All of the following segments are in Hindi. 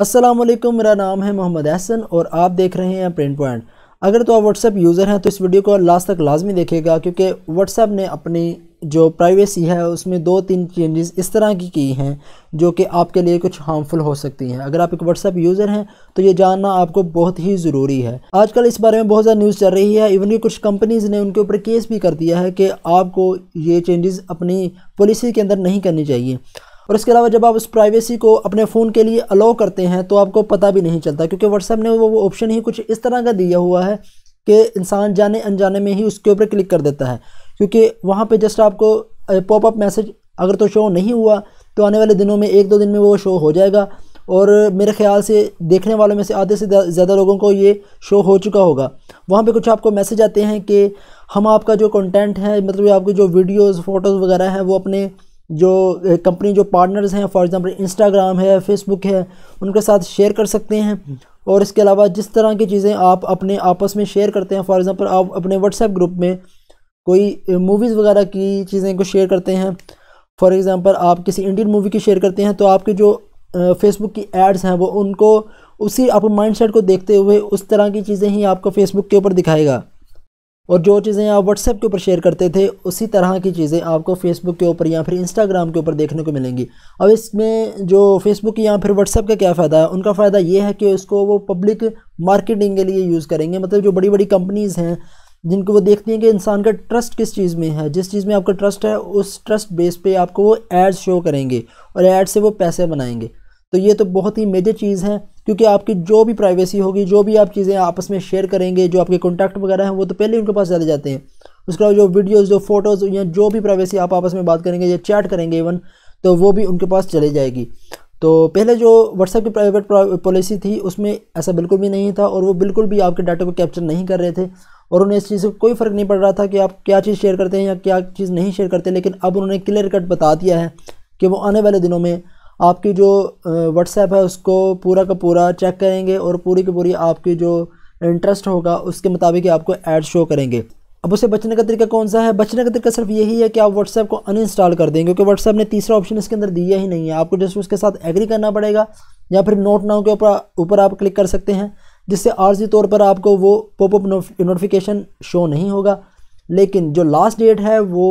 असलम मेरा नाम है मोहम्मद अहसन और आप देख रहे हैं प्रिंट पॉइंट अगर तो आप व्हाट्सअप यूज़र हैं तो इस वीडियो को लास्ट तक लाजमी देखेगा क्योंकि व्हाट्सअप ने अपनी जो प्राइवेसी है उसमें दो तीन चेंजेस इस तरह की की हैं जो कि आपके लिए कुछ हार्मफुल हो सकती हैं अगर आप एक व्हाट्सअप यूज़र हैं तो ये जानना आपको बहुत ही ज़रूरी है आजकल इस बारे में बहुत ज़्यादा न्यूज़ चल रही है इवन कि कुछ कंपनीज़ ने उनके ऊपर केस भी कर दिया है कि आपको ये चेंजेस अपनी पॉलिसी के अंदर नहीं करनी चाहिए और इसके अलावा जब आप उस प्राइवेसी को अपने फ़ोन के लिए अलाउ करते हैं तो आपको पता भी नहीं चलता क्योंकि व्हाट्सएप ने वो ऑप्शन ही कुछ इस तरह का दिया हुआ है कि इंसान जाने अनजाने में ही उसके ऊपर क्लिक कर देता है क्योंकि वहाँ पर जस्ट आपको पॉपअप मैसेज अगर तो शो नहीं हुआ तो आने वाले दिनों में एक दो दिन में वो शो हो जाएगा और मेरे ख्याल से देखने वालों में से आधे से ज़्यादा लोगों को ये शो हो चुका होगा वहाँ पे कुछ आपको मैसेज आते हैं कि हम आपका जो कंटेंट है मतलब आपके जो वीडियोस फोटोज़ वगैरह हैं वो अपने जो कंपनी जो पार्टनर्स हैं फॉर एग्ज़ाम्पल इंस्टाग्राम है फेसबुक है उनके साथ शेयर कर सकते हैं हम्म। और इसके अलावा जिस तरह की चीज़ें आप अपने आपस में शेयर करते हैं फॉर एग्ज़ाम्पल आप अपने व्हाट्सएप ग्रुप में कोई मूवीज़ वगैरह की चीज़ें को शेयर करते हैं फॉर एग्ज़ाम्पल आप किसी इंडियन मूवी की शेयर करते हैं तो आपके जो फेसबुक की एड्स हैं वो उनको उसी आप माइंड को देखते हुए उस तरह की चीज़ें ही आपको फेसबुक के ऊपर दिखाएगा और जो चीज़ें आप व्हाट्सएप के ऊपर शेयर करते थे उसी तरह की चीज़ें आपको फेसबुक के ऊपर या फिर इंस्टाग्राम के ऊपर देखने को मिलेंगी अब इसमें जो फेसबुक या फिर व्हाट्सएप का क्या फ़ायदा है उनका फ़ायदा ये है कि उसको वो पब्लिक मार्केटिंग के लिए यूज़ करेंगे मतलब जो बड़ी बड़ी कंपनीज़ हैं जिनको वो देखती हैं कि इंसान का ट्रस्ट किस चीज़ में है जिस चीज़ में आपका ट्रस्ट है उस ट्रस्ट बेस पर आपको वो एड शो करेंगे और एड से वो पैसे बनाएंगे तो ये तो बहुत ही मेजर चीज़ है क्योंकि आपकी जो भी प्राइवेसी होगी जो भी आप चीज़ें आपस में शेयर करेंगे जो आपके कॉन्टैक्ट वगैरह हैं वो तो पहले उनके पास चले जाते हैं उसके अलावा जो वीडियोज़ जो फोटोज़ या जो भी प्राइवेसी आप आपस में बात करेंगे या चैट करेंगे इवन तो वो भी उनके पास चले जाएगी तो पहले जो व्हाट्सएप की प्राइवेट पॉलिसी थी उसमें ऐसा बिल्कुल भी नहीं था और वो बिल्कुल भी आपके डाटा को कैप्चर नहीं कर रहे थे और उन्हें इस चीज़ से कोई फ़र्क नहीं पड़ रहा था कि आप क्या चीज़ शेयर करते हैं या क्या चीज़ नहीं शेयर करते लेकिन अब उन्होंने क्लियर कट बता दिया है कि वो आने वाले दिनों में आपकी जो व्हाट्सएप है उसको पूरा का पूरा चेक करेंगे और पूरी की पूरी आपकी जो इंटरेस्ट होगा उसके मुताबिक ही आपको ऐड शो करेंगे अब उससे बचने का तरीका कौन सा है बचने का तरीका सिर्फ यही है कि आप व्हाट्सएप को अनइंस्टॉल कर देंगे क्योंकि व्हाट्सएप ने तीसरा ऑप्शन इसके अंदर दिया ही नहीं है आपको जस्ट उसके साथ एग्री करना पड़ेगा या फिर नोट नाउ के ऊपर ऊपर आप क्लिक कर सकते हैं जिससे आर्जी तौर पर आपको वो पॉपअप नोटिफिकेशन शो नहीं होगा लेकिन जो लास्ट डेट है वो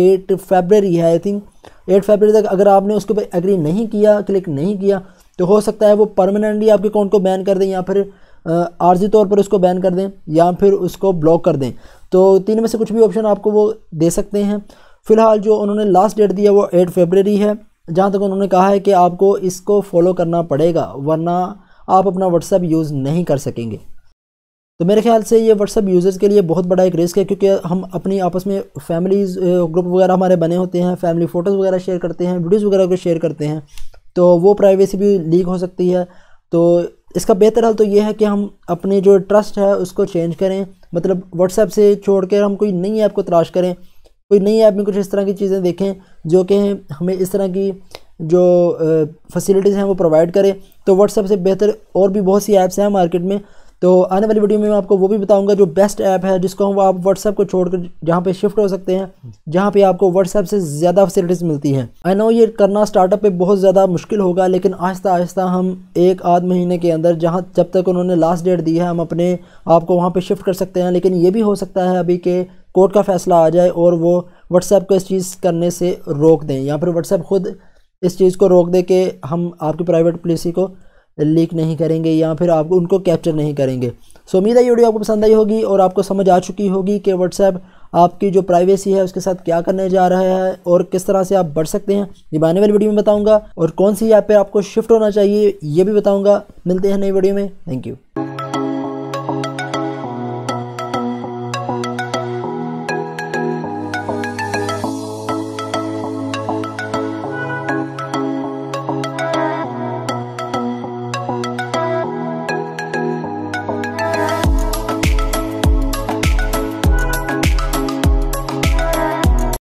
एट फेबररी है आई थिंक एट फेबररी तक अगर आपने उसके ऊपर एग्री नहीं किया क्लिक नहीं किया तो हो सकता है वो परमानेंटली आपके अकाउंट को बैन कर दें या फिर आर्जी तौर पर उसको बैन कर दें या फिर उसको ब्लॉक कर दें तो तीन में से कुछ भी ऑप्शन आपको वो दे सकते हैं फ़िलहाल जो उन्होंने लास्ट डेट दिया वो एट फेबररी है जहाँ तक उन्होंने कहा है कि आपको इसको फॉलो करना पड़ेगा वरना आप अपना व्हाट्सएप यूज़ नहीं कर सकेंगे तो मेरे ख्याल से ये व्हाट्सअप यूज़र्स के लिए बहुत बड़ा एक रिस्क है क्योंकि हम अपनी आपस में फैमिलीज ग्रुप वगैरह हमारे बने होते हैं फैमिली फ़ोटोज़ वगैरह शेयर करते हैं वीडियोज़ वगैरह को शेयर करते हैं तो वो प्राइवेसी भी लीक हो सकती है तो इसका बेहतर हल तो ये है कि हम अपने जो ट्रस्ट है उसको चेंज करें मतलब व्हाट्सएप से छोड़ कर हम कोई नई ऐप को तलाश करें कोई नई ऐप में कुछ इस तरह की चीज़ें देखें जो कि हमें इस तरह की जो फैसिलिटीज़ हैं वो प्रोवाइड करें तो व्हाट्सएप से बेहतर और भी बहुत सी ऐप्स हैं मार्केट में तो आने वाली वीडियो में मैं आपको वो भी बताऊंगा जो बेस्ट ऐप है जिसको हम आप व्हाट्सएप को छोड़कर जहाँ पे शिफ्ट हो सकते हैं जहाँ पे आपको व्हाट्सएप से ज़्यादा फैसिलिटीज़ मिलती हैं आई नो ये करना स्टार्टअप पे बहुत ज़्यादा मुश्किल होगा लेकिन आहिस्ता आहिस्ता हम एक आध महीने के अंदर जहाँ जब तक उन्होंने लास्ट डेट दी है हम अपने आपको वहाँ पर शिफ्ट कर सकते हैं लेकिन ये भी हो सकता है अभी के कोर्ट का फैसला आ जाए और वो व्हाट्सएप को इस चीज़ करने से रोक दें या फिर व्हाट्सएप खुद इस चीज़ को रोक दे के हम आपकी प्राइवेट पॉलिसी को लीक नहीं करेंगे या फिर आप उनको कैप्चर नहीं करेंगे सो उम्मीद है ये वीडियो आपको पसंद आई होगी और आपको समझ आ चुकी होगी कि व्हाट्सएप आपकी जो प्राइवेसी है उसके साथ क्या करने जा रहा है और किस तरह से आप बढ़ सकते हैं ये आने वाली वीडियो में बताऊंगा और कौन सी ऐप पर आपको शिफ्ट होना चाहिए ये भी बताऊंगा मिलते हैं नई वीडियो में थैंक यू